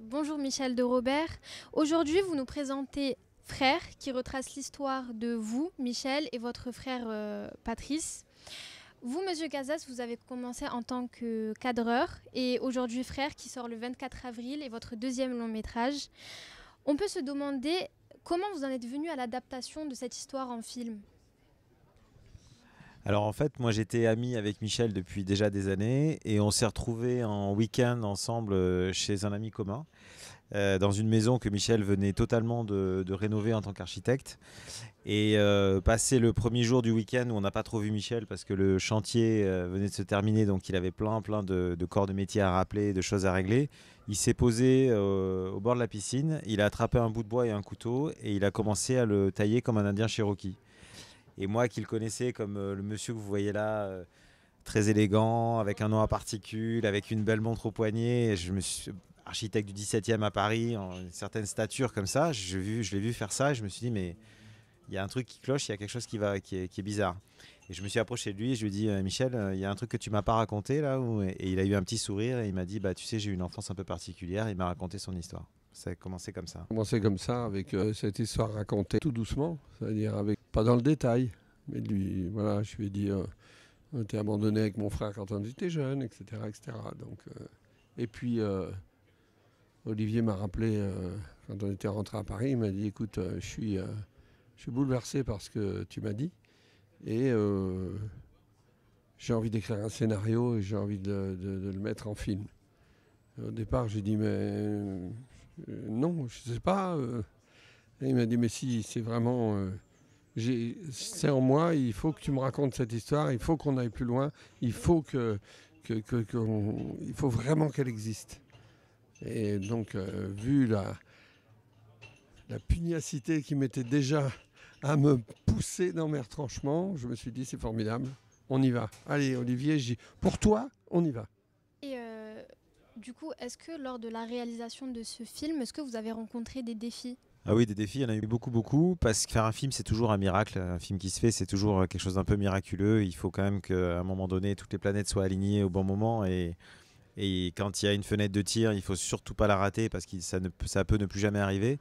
bonjour Michel de Robert. Aujourd'hui, vous nous présentez Frère, qui retrace l'histoire de vous, Michel, et votre frère euh, Patrice. Vous, Monsieur Casas, vous avez commencé en tant que cadreur, et aujourd'hui Frère, qui sort le 24 avril, est votre deuxième long métrage. On peut se demander comment vous en êtes venu à l'adaptation de cette histoire en film alors en fait, moi j'étais ami avec Michel depuis déjà des années et on s'est retrouvé en week-end ensemble euh, chez un ami commun. Euh, dans une maison que Michel venait totalement de, rénover en tant qu'architecte. Et euh, passé le premier jour du week-end où on n'a pas trop vu Michel parce que le chantier venait de se terminer, donc il avait plein plein de, de, corps de métier à rappeler, de choses à régler, il s'est posé au bord de la piscine, il a attrapé un bout de bois et un couteau et il a commencé à le tailler comme un indien cherokee. Et moi qui le connaissais comme euh, le monsieur que vous voyez là, euh, très élégant, avec un nom à particules, avec une belle montre au poignet, je me suis architecte du 17e à Paris, en une certaine stature comme ça, je, je l'ai vu faire ça et je me suis dit, mais il y a un truc qui cloche, il y a quelque chose qui, va, qui est, bizarre. Et je me suis approché de lui et je lui ai dit, euh, Michel, il y a un truc que tu m'as pas raconté là Et il a eu un petit sourire et il m'a dit, bah, tu sais, j'ai eu une enfance un peu particulière, il m'a raconté son histoire. Ça a commencé comme ça. Commencé comme ça, avec cette histoire racontée tout doucement, c'est-à-dire avec pas dans le détail, mais lui, voilà, je lui ai dit, on euh, était abandonné avec mon frère quand on était jeune, etc., etc. Donc, euh, et puis euh, Olivier m'a rappelé quand on était rentré à Paris, il m'a dit, écoute, je suis, je suis bouleversé par ce que tu m'as dit, et j'ai envie d'écrire un scénario et j'ai envie de, le mettre en film. Au départ, j'ai dit, mais non, je ne sais pas. il m'a dit, mais si, c'est vraiment c'est en moi, il faut que tu me racontes cette histoire, il faut qu'on aille plus loin, il faut, que, il faut vraiment qu'elle existe. Et donc, euh, vu la, la pugnacité qui m'était déjà à me pousser dans mes retranchements, je me suis dit, c'est formidable, on y va. Allez, Olivier, pour toi, on y va. Et euh, du coup, est-ce que lors de la réalisation de ce film, est-ce que vous avez rencontré des défis ah oui, des défis, il y en a eu beaucoup, beaucoup, parce que faire un film, c'est toujours un miracle. Un film qui se fait, c'est toujours euh, quelque chose d'un peu miraculeux. Il faut quand même qu'à un moment donné, toutes les planètes soient alignées au bon moment. Et, quand il y a une fenêtre de tir, il faut surtout pas la rater, parce que ça, peut ne plus jamais arriver.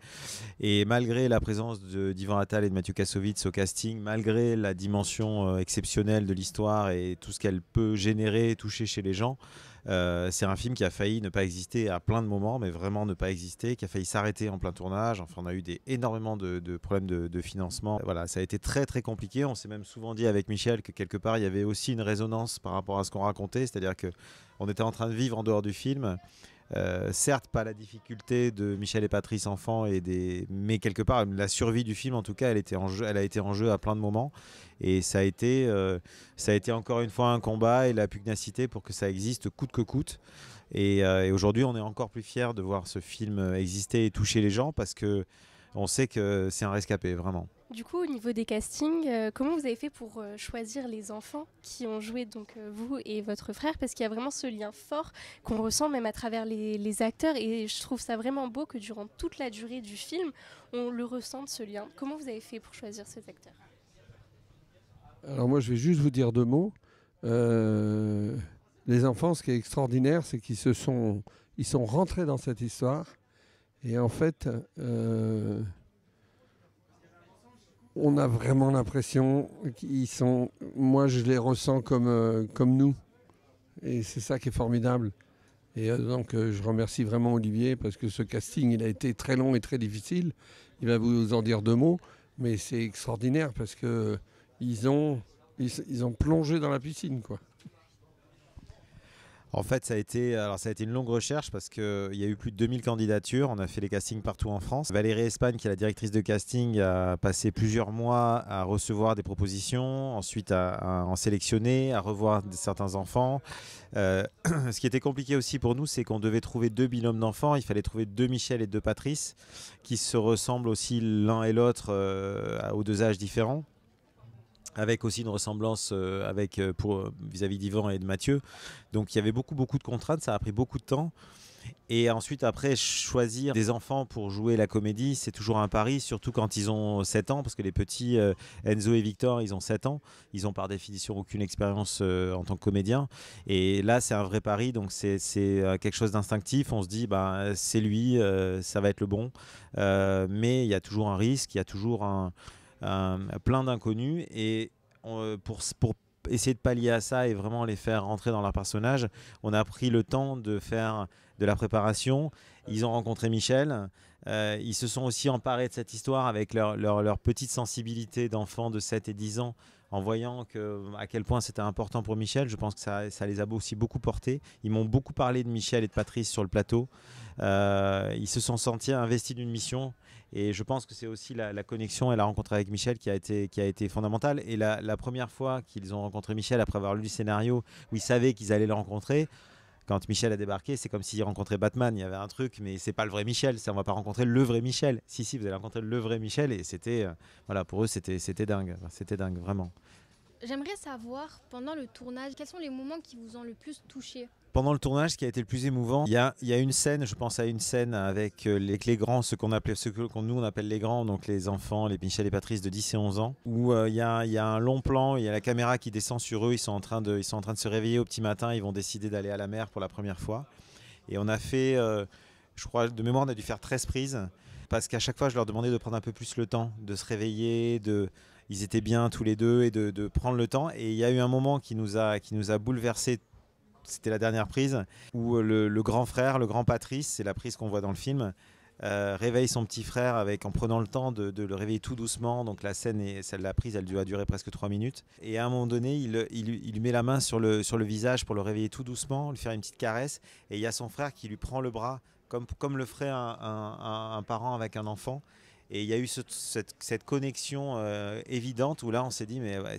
Et malgré la présence d'Ivan Attal et de Mathieu Kassovitz au casting, malgré la dimension euh, exceptionnelle de l'histoire et tout ce qu'elle peut générer, toucher chez les gens, euh, c'est un film qui a failli ne pas exister à plein de moments, mais vraiment ne pas exister, qui a failli s'arrêter en plein tournage. Enfin, on a eu des, énormément de, problèmes de, de, financement. Voilà, ça a été très très compliqué. On s'est même souvent dit avec Michel que quelque part il y avait aussi une résonance par rapport à ce qu'on racontait, c'est-à-dire que on était en train de vivre en dehors du film. Euh, certes, pas la difficulté de Michel et Patrice enfants, et des... mais quelque part, la survie du film, en tout cas, elle, était en jeu, elle a été en jeu à plein de moments. Et ça a, été, euh, ça a été encore une fois un combat et la pugnacité pour que ça existe coûte que coûte. Euh, et, aujourd'hui, on est encore plus fiers de voir ce film exister et toucher les gens parce que on sait que c'est un rescapé, vraiment. Du coup, au niveau des castings, euh, comment vous avez fait pour euh, choisir les enfants qui ont joué donc euh, vous et votre frère Parce qu'il y a vraiment ce lien fort qu'on ressent même à travers les, acteurs et je trouve ça vraiment beau que durant toute la durée du film, on le ressente ce lien. Comment vous avez fait pour choisir ces acteurs Alors moi, je vais juste vous dire deux mots. les enfants, ce qui est extraordinaire, c'est qu'ils se sont, ils sont rentrés dans cette histoire et en fait on a vraiment l'impression qu'ils sont. Moi, je les ressens comme, euh, comme nous. Et c'est ça qui est formidable. Et euh, donc, euh, je remercie vraiment Olivier parce que ce casting, il a été très long et très difficile. Il va vous en dire deux mots, mais c'est extraordinaire parce que ils ont, ils ont plongé dans la piscine, quoi. En fait, ça a été, alors ça a été une longue recherche parce qu'il y a eu plus de 2000 candidatures. On a fait les castings partout en France. Valérie Espagne, qui est la directrice de casting, a passé plusieurs mois à recevoir des propositions, ensuite à, en sélectionner, à revoir certains enfants. Euh, ce qui était compliqué aussi pour nous, c'est qu'on devait trouver deux binômes d'enfants. Il fallait trouver deux Michel et deux Patrice qui se ressemblent aussi l'un et l'autre euh, aux deux âges différents avec aussi une ressemblance euh, avec euh, pour euh, vis-à-vis d'Yvan et de Mathieu. Donc il y avait beaucoup beaucoup de contraintes, ça a pris beaucoup de temps. Et ensuite, après, choisir des enfants pour jouer la comédie, c'est toujours un pari, surtout quand ils ont 7 ans, parce que les petits, Enzo et Victor, ils ont 7 ans. Ils ont par définition aucune expérience en tant que comédien. Et là, c'est un vrai pari, donc c'est quelque chose d'instinctif. On se dit, bah, c'est lui, ça va être le bon. mais il y a toujours un risque, il y a toujours un euh, plein d'inconnus. Et euh, pour, pour essayer de pallier à ça et vraiment les faire rentrer dans leur personnage, on a pris le temps de faire de la préparation. Ils ont rencontré Michel. Euh, ils se sont aussi emparés de cette histoire avec leur, petite sensibilité d'enfant de 7 et 10 ans en voyant à quel point c'était important pour Michel. Je pense que ça, les a aussi beaucoup portés. Ils m'ont beaucoup parlé de Michel et de Patrice sur le plateau. Euh, ils se sont sentis investis d'une mission. Et je pense que c'est aussi la, connexion et la rencontre avec Michel qui a été, fondamentale. Et la, la première fois qu'ils ont rencontré Michel, après avoir lu le scénario, où ils savaient qu'ils allaient le rencontrer, quand Michel a débarqué, c'est comme s'il rencontrait Batman. Il y avait un truc, mais c'est pas le vrai Michel. On va pas rencontrer le vrai Michel. Si, si, vous allez rencontrer le vrai Michel. Et c'était, euh, voilà, pour eux, c'était, c'était dingue. C'était dingue, vraiment. J'aimerais savoir, pendant le tournage, quels sont les moments qui vous ont le plus touché pendant le tournage, ce qui a été le plus émouvant, il y a, une scène, je pense à une scène avec euh, les, grands, ce qu'on appelait, ce que nous on appelle les grands, donc les enfants, les Michel et Patrice de 10 et 11 ans, où euh, il, y a, un long plan, il y a la caméra qui descend sur eux, ils sont en train de, ils sont en train de se réveiller au petit matin, ils vont décider d'aller à la mer pour la première fois. Et on a fait, euh, je crois, de mémoire, on a dû faire 13 prises, parce qu'à chaque fois, je leur demandais de prendre un peu plus le temps, de se réveiller, de, ils étaient bien tous les deux et de, de, prendre le temps. Et il y a eu un moment qui nous a, qui nous a bouleversé c'était la dernière prise, où euh, le, grand frère, le grand Patrice, c'est la prise qu'on voit dans le film, euh, réveille son petit frère avec, en prenant le temps de, le réveiller tout doucement. Donc la scène, et celle de la prise, elle doit durer presque trois minutes. Et à un moment donné, il, lui met la main sur le, visage pour le réveiller tout doucement, lui faire une petite caresse. Et il y a son frère qui lui prend le bras, comme, le ferait un parent avec un enfant. Et il y a eu cette, connexion euh, évidente où là, on s'est dit, mais ouais,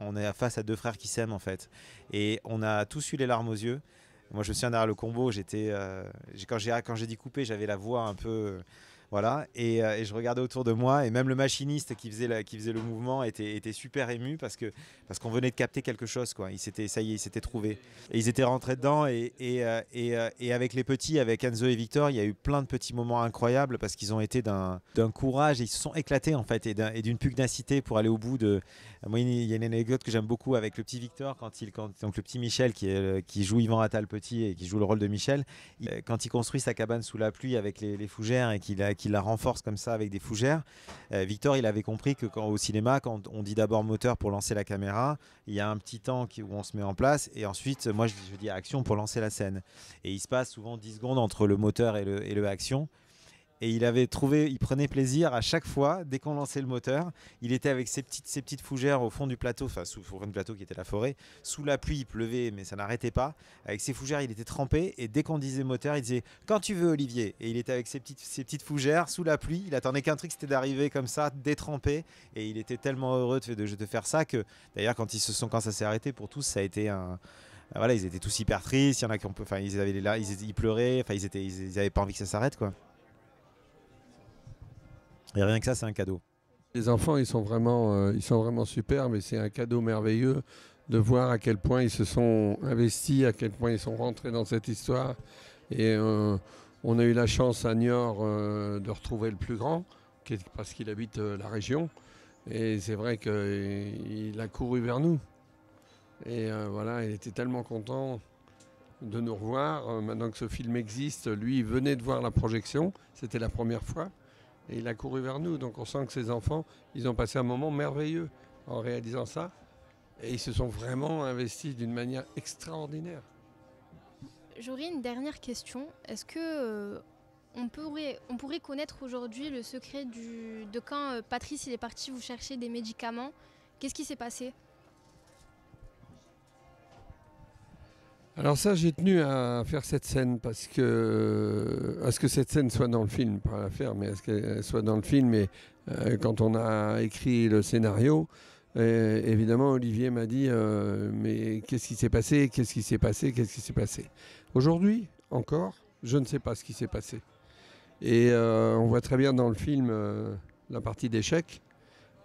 on est face à deux frères qui s'aiment, en fait. Et on a tous eu les larmes aux yeux. Moi, je me souviens derrière le combo, j'étais, euh, quand j'ai dit couper, j'avais la voix un peu. Voilà, euh, et, je regardais autour de moi, et même le machiniste qui faisait, qui faisait le mouvement était, était super ému parce qu'on parce qu'on venait de capter quelque chose, quoi. il s'était ça y est, ils s'étaient trouvés. Et ils étaient rentrés dedans, et, et, euh, euh, et, avec les petits, avec Enzo et Victor, il y a eu plein de petits moments incroyables parce qu'ils ont été d'un courage, et ils se sont éclatés en fait, et d'une pugnacité pour aller au bout de. Moi, il y a une anecdote que j'aime beaucoup avec le petit Victor, quand il, quand, donc le petit Michel qui, qui joue Yvan Attal petit et qui joue le rôle de Michel, quand il construit sa cabane sous la pluie avec les fougères et qu'il a qui la renforce comme ça avec des fougères. Euh, Victor, il avait compris que quand au cinéma, quand on dit d'abord moteur pour lancer la caméra, il y a un petit temps où on se met en place et ensuite, moi je, dis action pour lancer la scène. Et il se passe souvent 10 secondes entre le moteur et et le action. Et il avait trouvé, il prenait plaisir à chaque fois, dès qu'on lançait le moteur, il était avec ses petites, ses petites fougères au fond du plateau, enfin sous du plateau qui était la forêt, sous la pluie il pleuvait mais ça n'arrêtait pas, avec ses fougères il était trempé et dès qu'on disait moteur il disait quand tu veux Olivier et il était avec ses petites, ses petites fougères sous la pluie, il attendait qu'un truc c'était d'arriver comme ça, détrempé et il était tellement heureux de, de, faire ça que d'ailleurs quand ils se sont, quand ça s'est arrêté pour tous ça a été un voilà, ils étaient tous hyper tristes. Il y en a qui ont, enfin, ils avaient là, ils, pleuraient. Enfin, ils étaient, pas envie que ça s'arrête, quoi. Et rien que ça, c'est un cadeau. Les enfants, ils sont vraiment, euh, ils sont vraiment superbes et c'est un cadeau merveilleux de voir à quel point ils se sont investis, à quel point ils sont rentrés dans cette histoire. Et euh, on a eu la chance à Niort euh, de retrouver le plus grand, parce qu'il habite la région. Et c'est vrai qu'il a couru vers nous. Et voilà, il était tellement content de nous revoir. maintenant que ce film existe, lui, il venait de voir la projection. C'était la première fois. Et il a couru vers nous. Donc on sent que ces enfants, ils ont passé un moment merveilleux en réalisant ça. Et ils se sont vraiment investis d'une manière extraordinaire. J'aurais une dernière question. Est-ce que euh, on, pourrait, connaître aujourd'hui le secret du, de quand euh, Patrice est parti vous chercher des médicaments Qu'est-ce qui s'est passé Alors ça, j'ai tenu à faire cette scène parce que à euh, ce que cette scène soit dans le film, pas à la faire, mais à ce qu'elle soit dans le film. Et euh, quand on a écrit le scénario, euh, évidemment, Olivier m'a dit mais qu'est-ce qui s'est passé Qu'est-ce qui s'est passé Qu'est-ce qui s'est passé Aujourd'hui encore, je ne sais pas ce qui s'est passé. Et on voit très bien dans le film la partie d'échecs.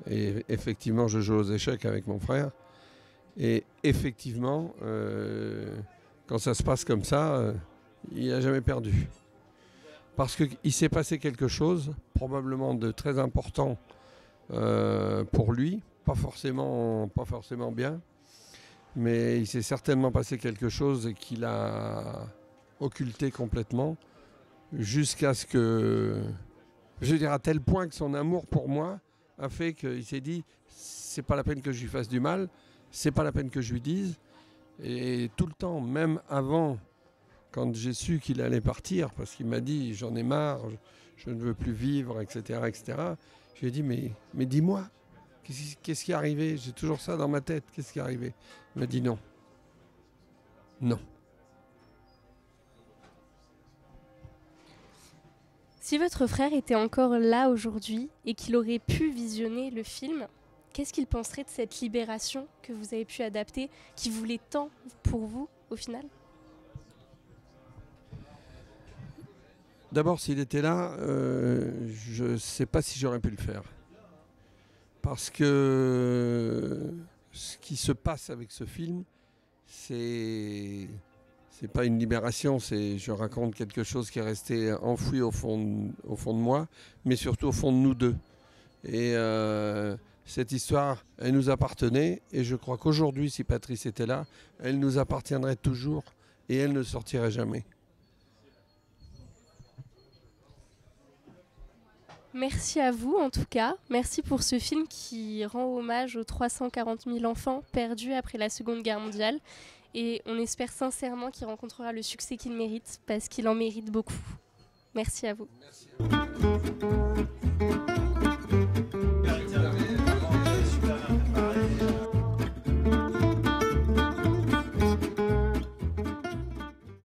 Et effectivement, je joue aux échecs avec mon frère. Et effectivement, quand ça se passe comme ça, euh, il n'a jamais perdu. Parce qu'il s'est passé quelque chose, probablement de très important euh, pour lui, pas forcément, pas forcément bien, mais il s'est certainement passé quelque chose qu'il a occulté complètement, jusqu'à ce que, je veux dire, à tel point que son amour pour moi a fait qu'il s'est dit, c'est pas la peine que je lui fasse du mal, c'est pas la peine que je lui dise, et tout le temps, même avant, quand j'ai su qu'il allait partir, parce qu'il m'a dit j'en ai marre, je, ne veux plus vivre, etc., etc., je lui ai dit mais, mais dis-moi, qu'est-ce, qu'est-ce qui est arrivé J'ai toujours ça dans ma tête, qu'est-ce qui est arrivé Il m'a dit non. Non. Si votre frère était encore là aujourd'hui et qu'il aurait pu visionner le film, Qu'est-ce qu'il penserait de cette libération que vous avez pu adapter, qui voulait tant pour vous au final D'abord, s'il était là, euh, je ne sais pas si j'aurais pu le faire. Parce que ce qui se passe avec ce film, c'est c'est pas une libération, c'est je raconte quelque chose qui est resté enfoui au fond, au fond de moi, mais surtout au fond de nous deux. Et euh, cette histoire, elle nous appartenait et je crois qu'aujourd'hui, si Patrice était là, elle nous appartiendrait toujours et elle ne sortirait jamais. Merci à vous en tout cas. Merci pour ce film qui rend hommage aux 340 000 enfants perdus après la Seconde Guerre mondiale. Et on espère sincèrement qu'il rencontrera le succès qu'il mérite parce qu'il en mérite beaucoup. Merci à vous. Merci à vous.